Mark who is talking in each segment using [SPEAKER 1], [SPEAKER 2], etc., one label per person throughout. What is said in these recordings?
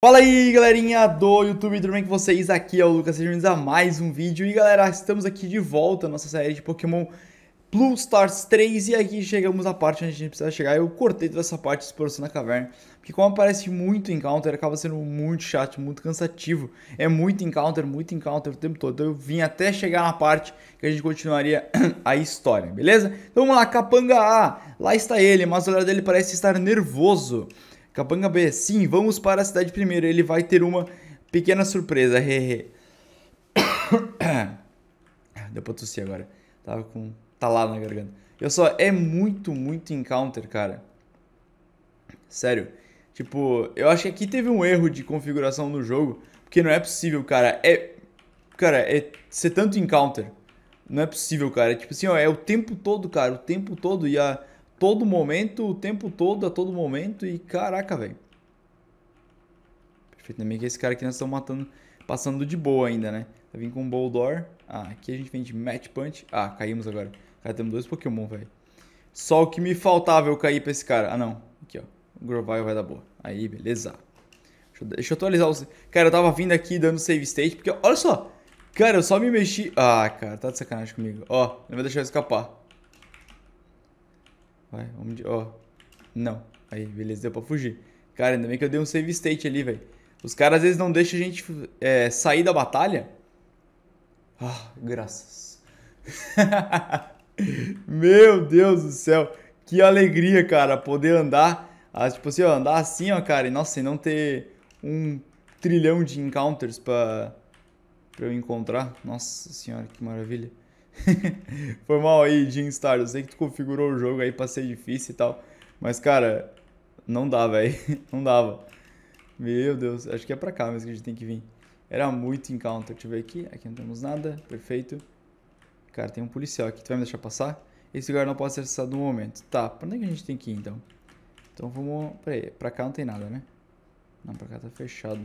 [SPEAKER 1] Fala aí galerinha do YouTube, tudo bem com vocês? Aqui é o Lucas, sejam bem-vindos a mais um vídeo E galera, estamos aqui de volta na nossa série de Pokémon Blue Stars 3 E aqui chegamos à parte onde a gente precisa chegar Eu cortei toda essa parte de exploração na caverna Porque como aparece muito encounter, acaba sendo muito chato, muito cansativo É muito encounter, muito encounter o tempo todo eu vim até chegar na parte que a gente continuaria a história, beleza? Então vamos lá, Capanga A Lá está ele, mas o olhar dele parece estar nervoso Capanga B, sim, vamos para a cidade primeiro. Ele vai ter uma pequena surpresa. Hehe. Deu pra tossir agora. Tava com. Tá lá na garganta. Eu só. É muito, muito encounter, cara. Sério. Tipo, eu acho que aqui teve um erro de configuração no jogo. Porque não é possível, cara. É. Cara, é ser tanto encounter. Não é possível, cara. É tipo assim, ó, é o tempo todo, cara. O tempo todo. E a todo momento, o tempo todo, a todo momento. E caraca, velho. Perfeito, também que esse cara aqui nós estamos matando, passando de boa ainda, né? Vai tá vir com um Boldor. Ah, aqui a gente vem de Match Punch. Ah, caímos agora. Cara, temos dois Pokémon, velho. Só o que me faltava eu cair pra esse cara. Ah, não. Aqui, ó. O Grovyle vai dar boa. Aí, beleza. Deixa eu, deixa eu atualizar os... Cara, eu tava vindo aqui dando save state, porque... Olha só. Cara, eu só me mexi... Ah, cara, tá de sacanagem comigo. Ó, não vai deixar eu escapar. Vai, vamos de. Ó. Não. Aí, beleza, deu pra fugir. Cara, ainda bem que eu dei um save state ali, velho. Os caras às vezes não deixam a gente é, sair da batalha. Ah, graças. Meu Deus do céu. Que alegria, cara, poder andar. Ah, tipo assim, ó, andar assim, ó, cara. E nossa, e não ter um trilhão de encounters pra, pra eu encontrar. Nossa senhora, que maravilha. Foi mal aí, Jim Star. Eu sei que tu configurou o jogo aí pra ser difícil e tal. Mas, cara, não dá, velho. Não dava. Meu Deus, acho que é pra cá mesmo que a gente tem que vir. Era muito encounter. Deixa eu ver aqui. Aqui não temos nada. Perfeito. Cara, tem um policial aqui. Tu vai me deixar passar? Esse lugar não pode ser acessado no momento. Tá, pra onde é que a gente tem que ir, então? Então vamos... Peraí, pra cá não tem nada, né? Não, pra cá tá fechado.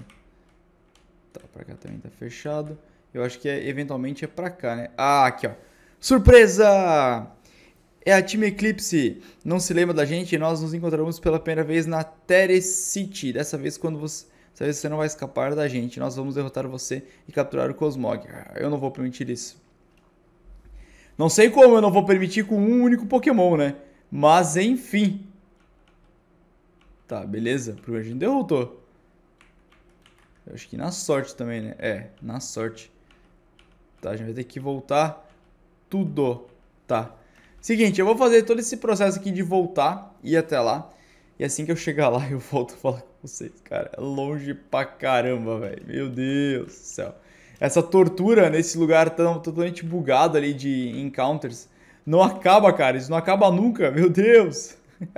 [SPEAKER 1] Tá, pra cá também tá fechado. Eu acho que é, eventualmente é pra cá, né? Ah, aqui, ó. Surpresa! É a Time Eclipse. Não se lembra da gente? Nós nos encontramos pela primeira vez na Tere City. Dessa vez, quando você, dessa vez você não vai escapar da gente. Nós vamos derrotar você e capturar o Cosmog. Ah, eu não vou permitir isso. Não sei como eu não vou permitir com um único Pokémon, né? Mas enfim. Tá, beleza. Primeiro a gente derrotou. Eu acho que na sorte também, né? É, na sorte. Tá, a gente vai ter que voltar tudo, tá? Seguinte, eu vou fazer todo esse processo aqui de voltar e até lá. E assim que eu chegar lá, eu volto a falar com vocês, cara. É longe pra caramba, velho. Meu Deus do céu. Essa tortura nesse lugar tão totalmente bugado ali de encounters não acaba, cara. Isso não acaba nunca, meu Deus.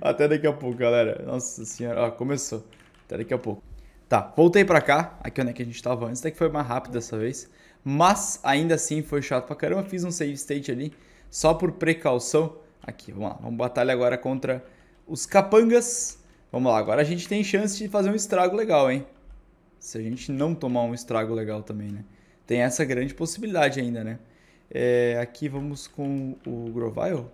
[SPEAKER 1] Até daqui a pouco, galera. Nossa senhora, ó, começou. Até daqui a pouco. Tá, voltei pra cá, aqui onde é que a gente tava antes, até que foi mais rápido dessa vez mas ainda assim foi chato pra caramba. Fiz um save state ali, só por precaução. Aqui, vamos lá, vamos batalha agora contra os capangas. Vamos lá, agora a gente tem chance de fazer um estrago legal, hein? Se a gente não tomar um estrago legal também, né? Tem essa grande possibilidade ainda, né? É, aqui vamos com o Grovile.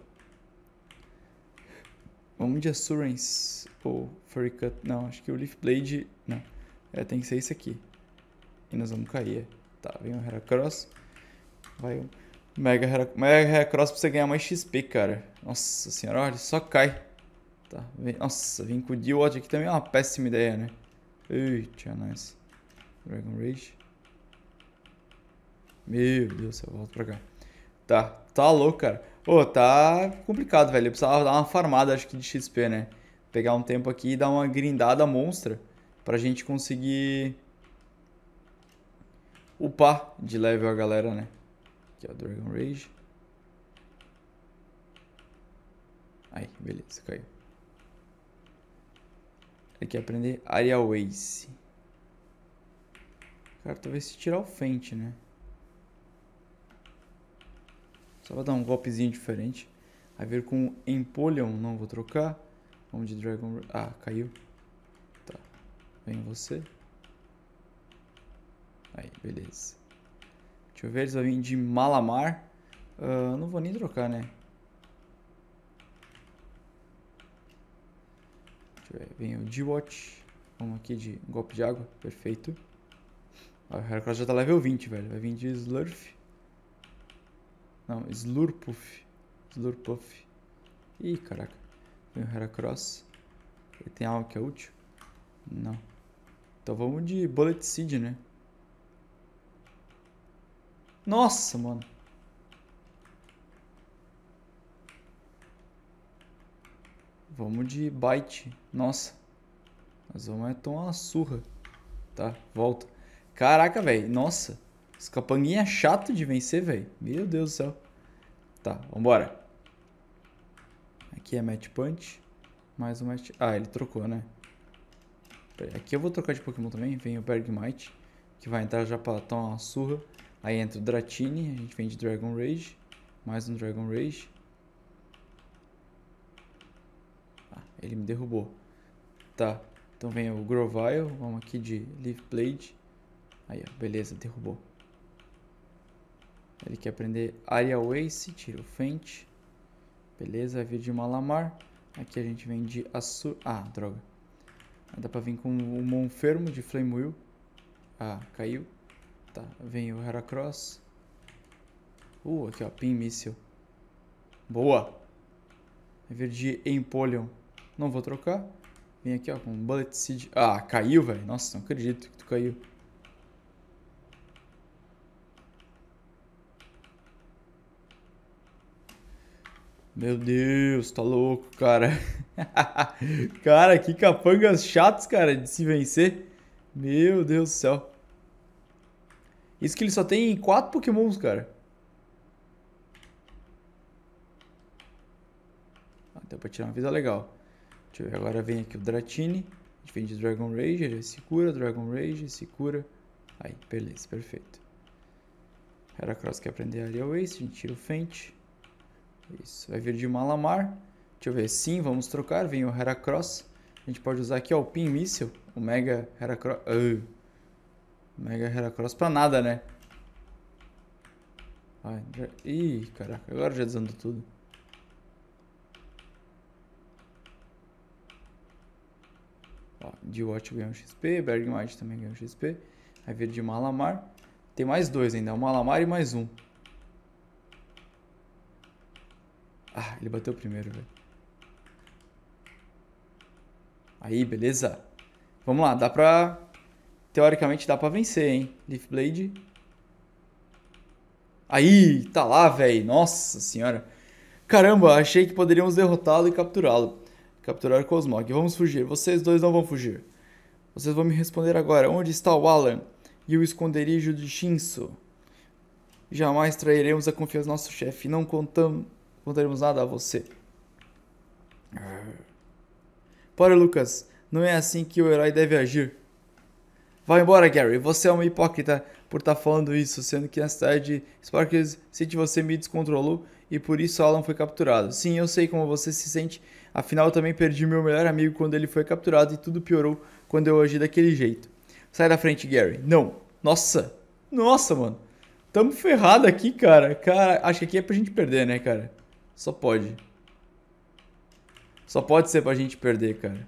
[SPEAKER 1] Vamos de Assurance ou Furry Cut. Não, acho que o Leaf Blade... Não, é, tem que ser isso aqui. E nós vamos cair, é. Tá, vem um Heracross. Vai um Mega, Mega Heracross pra você ganhar mais XP, cara. Nossa senhora, olha, só cai. Tá, vem... Nossa, vim com o Dewalt aqui também é uma péssima ideia, né? Eita, nice. Dragon Rage. Meu Deus, eu volto pra cá. Tá, tá louco, cara. Ô, oh, tá complicado, velho. Eu precisava dar uma farmada, acho que, de XP, né? Pegar um tempo aqui e dar uma grindada monstra pra gente conseguir upar de level a galera, né? Aqui, ó, é Dragon Rage. Aí, beleza, caiu. Aqui, aprender Arial Ace. Cara, talvez se tirar o Fente, né? Só vou dar um golpezinho diferente. Aí ver com Empoleon, não vou trocar. Vamos de Dragon... Ah, caiu. Tá. Vem você. Aí, beleza. Deixa eu ver, eles vão vir de Malamar. Uh, não vou nem trocar, né? Deixa eu ver, vem o D-Watch. Vamos aqui de um golpe de água, perfeito. Ah, o Heracross já tá level 20, velho. Vai vir de Slurf. Não, Slurpuff. Slurpuff. Ih, caraca. Vem o Heracross. Ele tem algo que é útil? Não. Então vamos de Bullet Seed, né? Nossa, mano. Vamos de bite. Nossa. Nós vamos é tomar uma surra. Tá, volta. Caraca, velho. Nossa. Esse capanguinho é chato de vencer, velho. Meu Deus do céu. Tá, vambora. Aqui é match punch. Mais um match... Ah, ele trocou, né? Aqui eu vou trocar de Pokémon também. Vem o Bergmite. Que vai entrar já pra tomar uma surra. Aí entra o Dratini, a gente vende Dragon Rage. Mais um Dragon Rage. Ah, ele me derrubou. Tá, então vem o Grovile, vamos aqui de Leaf Blade. Aí, ó, beleza, derrubou. Ele quer aprender Area Waste, tira o Fent. Beleza, vai vir de Malamar. Aqui a gente vem de Assur... Ah, droga. Dá pra vir com o Monfermo de Flame Wheel. Ah, caiu. Tá, vem o Heracross. Uh, aqui ó, Pin Missile. Boa! verde Empoleon. Não vou trocar. Vem aqui ó, com Bullet Seed. Ah, caiu, velho. Nossa, não acredito que tu caiu. Meu Deus, tá louco, cara. cara, que capangas chatos, cara, de se vencer. Meu Deus do céu. Isso que ele só tem quatro pokémons, cara. Ah, deu pra tirar uma vida legal. Deixa eu ver, agora vem aqui o Dratini. A gente de Dragon Rage, ele se cura, Dragon Rage, se cura. Aí, beleza, perfeito. Heracross quer aprender Aerial Waste, a gente tira o Faint. Isso, vai vir de Malamar. Deixa eu ver, sim, vamos trocar, vem o Heracross. A gente pode usar aqui ó, o Pin Missile, o Mega Heracross. Uh. Mega Heracross pra nada, né? Ai, já... Ih, caraca, agora já desandou tudo. Ó, de Watch ganhou XP, Bergmite também ganhou XP. Aí veio de Malamar. Tem mais dois ainda, o Malamar e mais um. Ah, ele bateu primeiro, velho. Aí, beleza. Vamos lá, dá pra Teoricamente dá pra vencer, hein? Leaf Blade. Aí, tá lá, velho. Nossa senhora. Caramba, achei que poderíamos derrotá-lo e capturá-lo. Capturar Cosmog. Vamos fugir. Vocês dois não vão fugir. Vocês vão me responder agora. Onde está o Alan? E o esconderijo de Shinso? Jamais trairemos a confiança do nosso chefe. Não contamos, contaremos nada a você. Para, Lucas. Não é assim que o herói deve agir. Vai embora, Gary. Você é um hipócrita por estar tá falando isso, sendo que na cidade de Sparkers City você me descontrolou e por isso Alan foi capturado. Sim, eu sei como você se sente. Afinal, eu também perdi meu melhor amigo quando ele foi capturado e tudo piorou quando eu agi daquele jeito. Sai da frente, Gary. Não. Nossa. Nossa, mano. Tamo ferrado aqui, cara. Cara, acho que aqui é pra gente perder, né, cara? Só pode. Só pode ser pra gente perder, cara.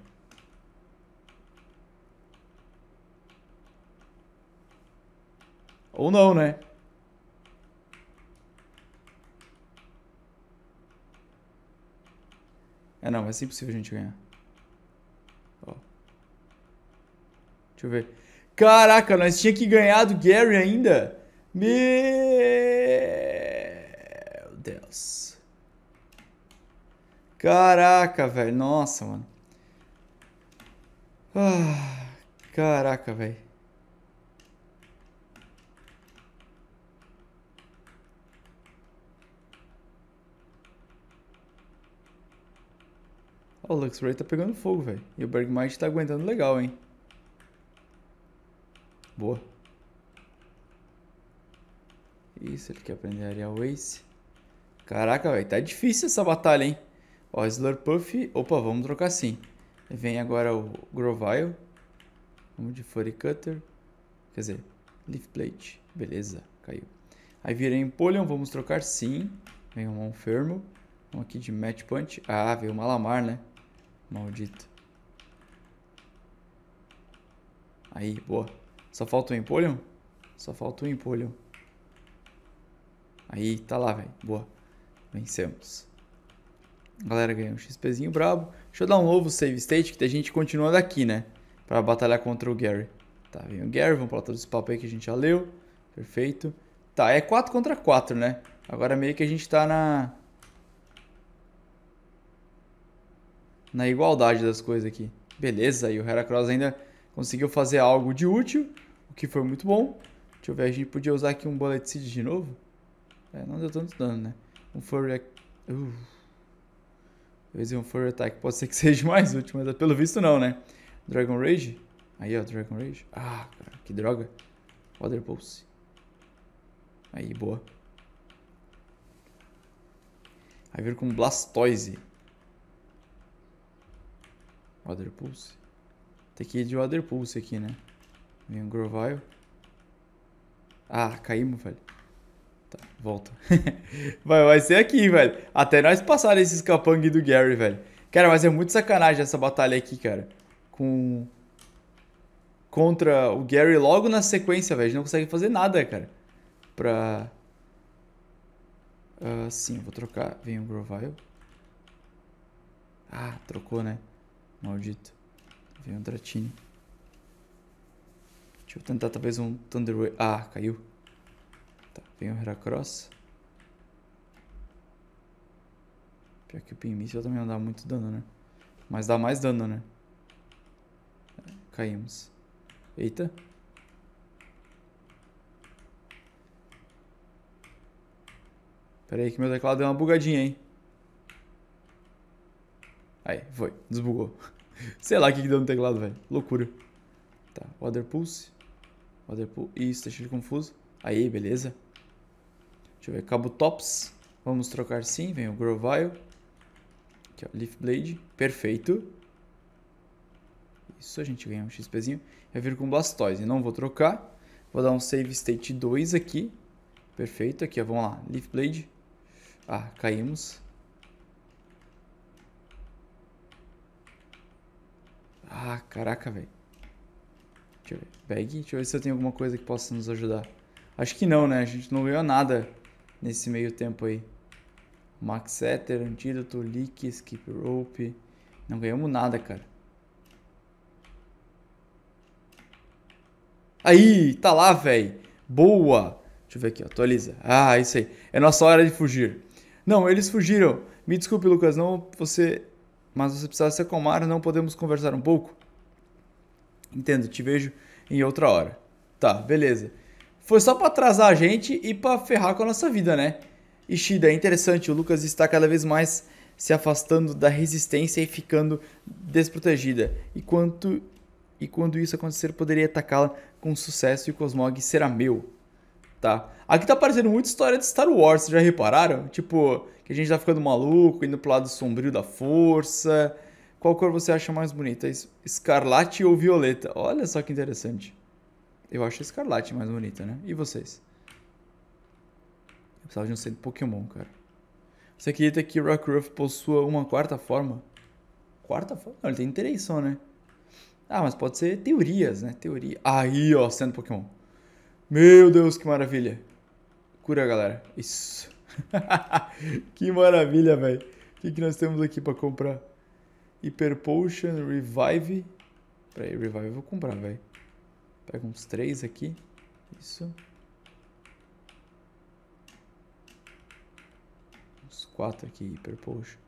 [SPEAKER 1] Ou não, né? É, não, vai ser impossível a gente ganhar. Ó. Deixa eu ver. Caraca, nós tinha que ganhar do Gary ainda. Meu Deus. Caraca, velho. Nossa, mano. Ah, caraca, velho. Ó, o Luxray tá pegando fogo, velho. E o Bergmite tá aguentando legal, hein? Boa. Isso, ele quer aprender a Aerial Ace. Caraca, velho, tá difícil essa batalha, hein? Ó, Slurpuff. Opa, vamos trocar sim. Vem agora o Grovile. Vamos de Furry Cutter. Quer dizer, Leaf Plate. Beleza, caiu. Aí vira Empoleon, vamos trocar sim. Vem um Monfermo. Vamos aqui de Match Punch. Ah, veio o Malamar, né? Maldito. Aí, boa. Só falta um Empoleon? Só falta um Empoleon. Aí, tá lá, velho. Boa. Vencemos. Galera, ganhou um XPzinho brabo. Deixa eu dar um novo save state, que a gente continua daqui, né? Pra batalhar contra o Gary. Tá, vem o Gary, vamos pra todos esse papo aí que a gente já leu. Perfeito. Tá, é 4 contra 4, né? Agora meio que a gente tá na... na igualdade das coisas aqui. Beleza, e o Heracross ainda conseguiu fazer algo de útil, o que foi muito bom. Deixa eu ver, a gente podia usar aqui um Bullet Seed de novo. É, não deu tanto dano, né? Um Furry... Uh. Talvez um Furry Attack pode ser que seja mais útil, mas pelo visto não, né? Dragon Rage. Aí, ó, Dragon Rage. Ah, cara, que droga. Water Pulse. Aí, boa. Aí vira com Blastoise. Water Pulse. Tem que ir de Water Pulse aqui, né? Vem um Grovile. Ah, caímos, velho. Tá, volta. vai, vai ser aqui, velho. Até nós passar esses capangue do Gary, velho. Cara, mas é muito sacanagem essa batalha aqui, cara. Com... Contra o Gary logo na sequência, velho. A gente não consegue fazer nada, cara. Pra... Uh, sim, vou trocar. Vem o Grovile. Ah, trocou, né? Maldito. vem um Dratini. Deixa eu tentar talvez um Thunder Wave. Ah, caiu. Tá, vem um Heracross. Pior que o Pin Missile também não dá muito dano, né? Mas dá mais dano, né? Caímos. Eita. Pera aí que meu teclado deu uma bugadinha, hein? Aí, foi. Desbugou. Sei lá o que, que deu no teclado, velho. Loucura. Tá, Water Pulse. Water Pulse. Isso, tá cheio de confuso. Aí, beleza. Deixa eu ver. Cabo Tops. Vamos trocar sim. Vem o Grow Aqui, ó. Leaf Blade. Perfeito. Isso, a gente ganha um XPzinho. Eu vir com Blastoise. Não vou trocar. Vou dar um Save State 2 aqui. Perfeito. Aqui, ó. Vamos lá. Leaf Blade. Ah, caímos. Ah, caraca, velho. Deixa eu ver. Bag, deixa eu ver se eu tenho alguma coisa que possa nos ajudar. Acho que não, né? A gente não ganhou nada nesse meio tempo aí. Max Setter, Antídoto, Leak, Skip Rope. Não ganhamos nada, cara. Aí, tá lá, velho. Boa. Deixa eu ver aqui, ó. atualiza. Ah, isso aí. É nossa hora de fugir. Não, eles fugiram. Me desculpe, Lucas, não você mas você precisa se acalmar, não podemos conversar um pouco? Entendo, te vejo em outra hora. Tá, beleza. Foi só para atrasar a gente e para ferrar com a nossa vida, né? Ishida, é interessante, o Lucas está cada vez mais se afastando da resistência e ficando desprotegida. E quanto e quando isso acontecer, poderia atacá-la com sucesso e o Cosmog será meu tá? Aqui tá parecendo muita história de Star Wars, vocês já repararam? Tipo, que a gente tá ficando maluco, indo pro lado sombrio da força. Qual cor você acha mais bonita? Escarlate ou violeta? Olha só que interessante. Eu acho a escarlate mais bonita, né? E vocês? Eu precisava de um centro Pokémon, cara. Você acredita que Rockruff possua uma quarta forma? Quarta forma? Não, ele tem interesse só, né? Ah, mas pode ser teorias, né? Teoria. Aí, ó, sendo Pokémon. Meu Deus, que maravilha. Cura, galera. Isso. que maravilha, velho. O que, que nós temos aqui para comprar? Hyper Potion, Revive. Peraí, Revive eu vou comprar, velho. Pega uns três aqui. Isso. Uns quatro aqui, Hyper Potion.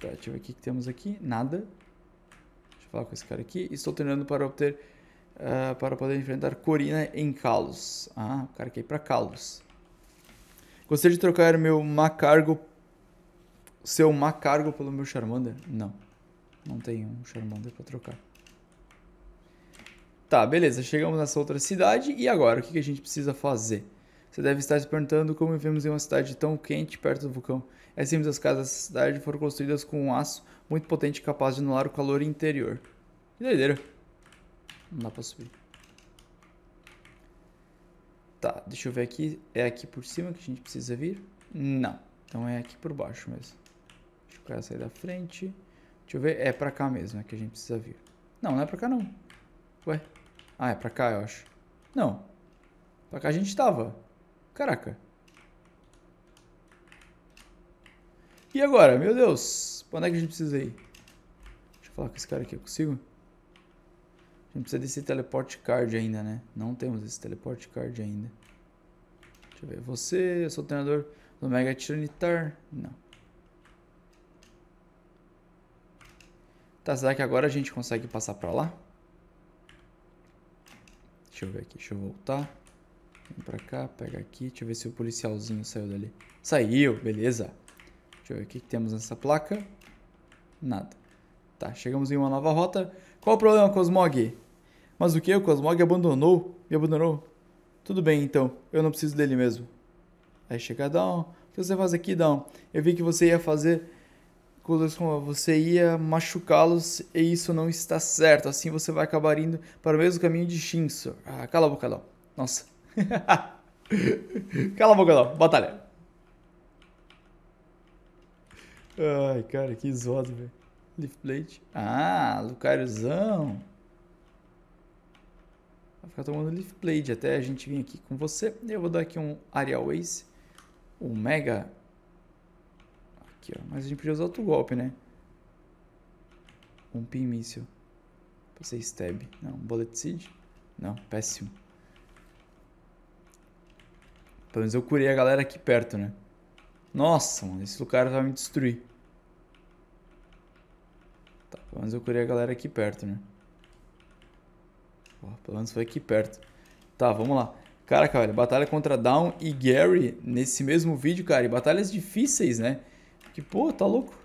[SPEAKER 1] Tá, deixa eu ver o que, que temos aqui. Nada. Nada. Deixa eu falar com esse cara aqui. Estou treinando para obter. Uh, para poder enfrentar Corina em Kalos. Ah, o cara quer ir para Kalos. Gostaria de trocar meu Macargo. Seu Macargo pelo meu Charmander? Não. Não tem um Charmander para trocar. Tá, beleza. Chegamos nessa outra cidade. E agora? O que, que a gente precisa fazer? Você deve estar se perguntando como vivemos em uma cidade tão quente perto do vulcão. É simples, as casas dessa cidade foram construídas com um aço muito potente capaz de anular o calor interior. Que doideira. Não dá pra subir. Tá, deixa eu ver aqui. É aqui por cima que a gente precisa vir? Não. Então é aqui por baixo mesmo. Deixa o cara sair da frente. Deixa eu ver. É pra cá mesmo, é que a gente precisa vir. Não, não é pra cá não. Ué? Ah, é pra cá, eu acho. Não. Pra cá a gente tava. Caraca. E agora? Meu Deus. Pra onde é que a gente precisa ir? Deixa eu falar com esse cara aqui. Eu consigo? A gente precisa desse teleporte card ainda, né? Não temos esse teleporte card ainda. Deixa eu ver. Você, eu sou o treinador do Mega Trinitar? Não. Tá, será que agora a gente consegue passar pra lá? Deixa eu ver aqui. Deixa eu voltar. Vem pra cá, pega aqui. Deixa eu ver se o policialzinho saiu dali. Saiu, beleza. Deixa eu ver o que, temos nessa placa. Nada. Tá, chegamos em uma nova rota. Qual o problema, Cosmog? Mas o que? O Cosmog abandonou? Me abandonou? Tudo bem, então. Eu não preciso dele mesmo. Aí chega Down. O que você faz aqui, Down? Eu vi que você ia fazer... coisas Você ia machucá-los e isso não está certo. Assim você vai acabar indo para o mesmo caminho de Shinso. Ah, cala a boca, Down. Nossa, Cala a boca não, batalha. Ai, cara, que zoado, velho. Leaf Blade. Ah, Lucariozão. Vai ficar tomando Leaf Blade até a gente vir aqui com você. Eu vou dar aqui um Aerial Ace. Um Mega. Aqui, ó. Mas a gente podia usar outro golpe, né? Um Pin Pra Passei Stab. Não, Bullet Seed. Não, péssimo. Pelo menos eu curei a galera aqui perto, né? Nossa, mano, esse lugar vai me destruir. Tá, pelo menos eu curei a galera aqui perto, né? Pô, pelo menos foi aqui perto. Tá, vamos lá. Caraca, cara, batalha contra Down e Gary nesse mesmo vídeo, cara. E batalhas difíceis, né? Que, pô, tá louco.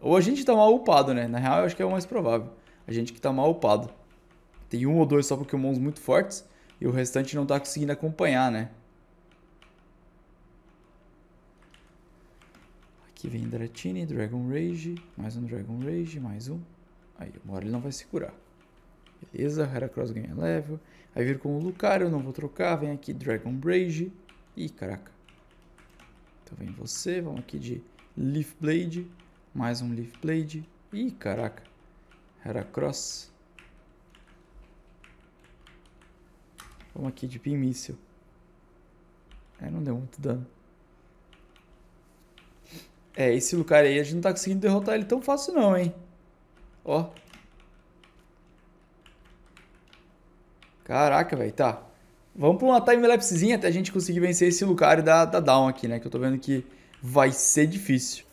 [SPEAKER 1] Ou a gente tá mal upado, né? Na real, eu acho que é o mais provável. A gente que tá mal upado. Tem um ou dois só pokémons é muito fortes e o restante não tá conseguindo acompanhar, né? Aqui vem Dratini, Dragon Rage, mais um Dragon Rage, mais um. Aí, uma hora ele não vai se curar. Beleza, Heracross ganha level. Aí vir com o Lucario, não vou trocar. Vem aqui Dragon Rage. Ih, caraca. Então vem você, vamos aqui de Leaf Blade. Mais um Leaf Blade. Ih, caraca. Heracross. Vamos aqui de Pin Missile. É, não deu muito dano. É, esse Lucario aí a gente não tá conseguindo derrotar ele tão fácil não, hein? Ó. Caraca, velho, tá. Vamos pra uma timelapsezinha até a gente conseguir vencer esse Lucario da, da Down aqui, né? Que eu tô vendo que vai ser difícil.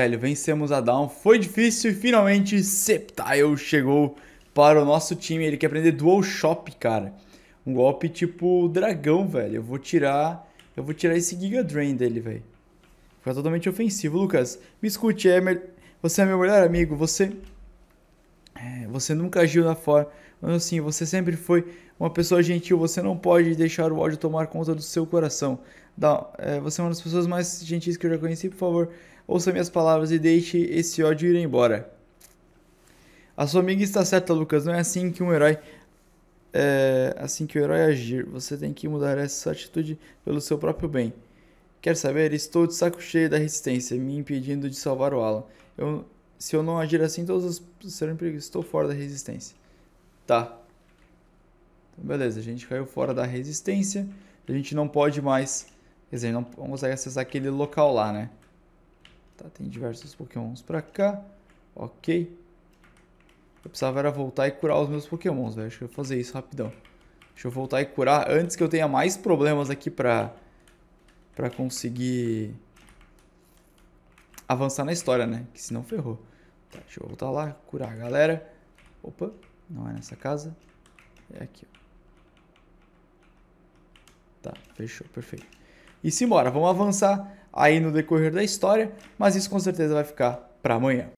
[SPEAKER 1] velho, vencemos a Down, foi difícil e finalmente Sceptile chegou para o nosso time. Ele quer aprender Dual Shop, cara. Um golpe tipo dragão, velho. Eu vou tirar, eu vou tirar esse Giga Drain dele, velho. Foi totalmente ofensivo. Lucas, me escute, Emer. É você é meu melhor amigo, você... É, você nunca agiu na forma... Assim, você sempre foi uma pessoa gentil, você não pode deixar o ódio tomar conta do seu coração. Dá, é, você é uma das pessoas mais gentis que eu já conheci, por favor, ouça minhas palavras e deixe esse ódio ir embora. A sua amiga está certa, Lucas. Não é assim que um herói. É assim que o herói agir. Você tem que mudar essa atitude pelo seu próprio bem. Quer saber? Estou de saco cheio da resistência, me impedindo de salvar o Alan. Eu, se eu não agir assim, todos serão perigos. Estou fora da resistência. Tá. Então, beleza, a gente caiu fora da resistência. A gente não pode mais. Quer dizer, não consegue acessar aquele local lá, né? Tá, tem diversos pokémons pra cá. Ok. Eu precisava era voltar e curar os meus pokémons, velho. Acho que eu vou fazer isso rapidão. Deixa eu voltar e curar antes que eu tenha mais problemas aqui pra, pra conseguir avançar na história, né? Que senão ferrou. Tá, deixa eu voltar lá, curar a galera. Opa, não é nessa casa. É aqui, ó. Tá, fechou, perfeito. E simbora, vamos avançar aí no decorrer da história, mas isso com certeza vai ficar para amanhã.